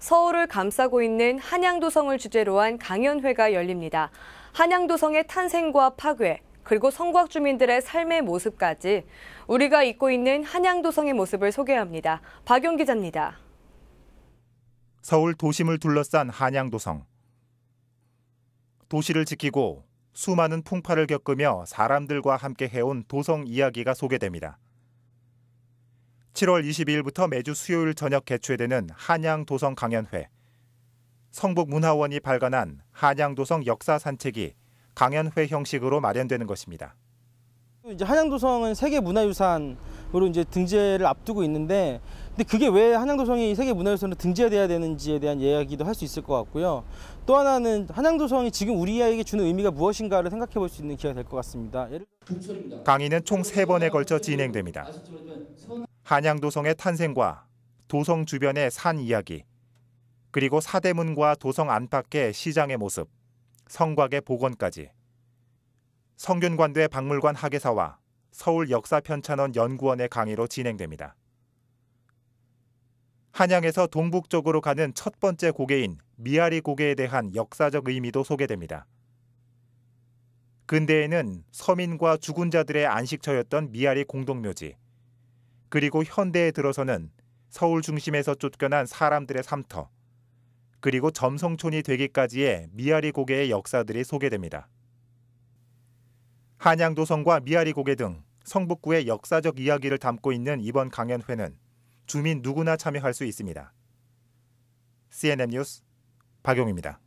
서울을 감싸고 있는 한양도성을 주제로 한 강연회가 열립니다. 한양도성의 탄생과 파괴, 그리고 성곽 주민들의 삶의 모습까지 우리가 잊고 있는 한양도성의 모습을 소개합니다. 박용 기자입니다. 서울 도심을 둘러싼 한양도성. 도시를 지키고 수많은 풍파를 겪으며 사람들과 함께 해온 도성 이야기가 소개됩니다. 7월 22일부터 매주 수요일 저녁 개최되는 한양도성 강연회. 성북문화원이 발간한 한양도성 역사 산책이 강연회 형식으로 마련되는 것입니다. 이제 한양도성은 세계 문화유산으로 이제 등재를 앞두고 있는데 근데 그게 왜 한양도성이 세계 문화유산으로 등재돼야 되는지에 대한 이야기도 할 수 있을 것 같고요. 또 하나는 한양도성이 지금 우리에게 주는 의미가 무엇인가를 생각해 볼수 있는 기회가 될 것 같습니다. 강의는 총 세번에 걸쳐 진행됩니다. 한양도성의 탄생과 도성 주변의 산 이야기, 그리고 사대문과 도성 안팎의 시장의 모습, 성곽의 복원까지. 성균관대 박물관 학예사와 서울 역사편찬원 연구원의 강의로 진행됩니다. 한양에서 동북쪽으로 가는 첫 번째 고개인 미아리 고개에 대한 역사적 의미도 소개됩니다. 근대에는 서민과 죽은 자들의 안식처였던 미아리 공동묘지, 그리고 현대에 들어서는 서울 중심에서 쫓겨난 사람들의 삶터, 그리고 점성촌이 되기까지의 미아리 고개의 역사들이 소개됩니다. 한양도성과 미아리 고개 등 성북구의 역사적 이야기를 담고 있는 이번 강연회는 주민 누구나 참여할 수 있습니다. CNN 뉴스 박용입니다.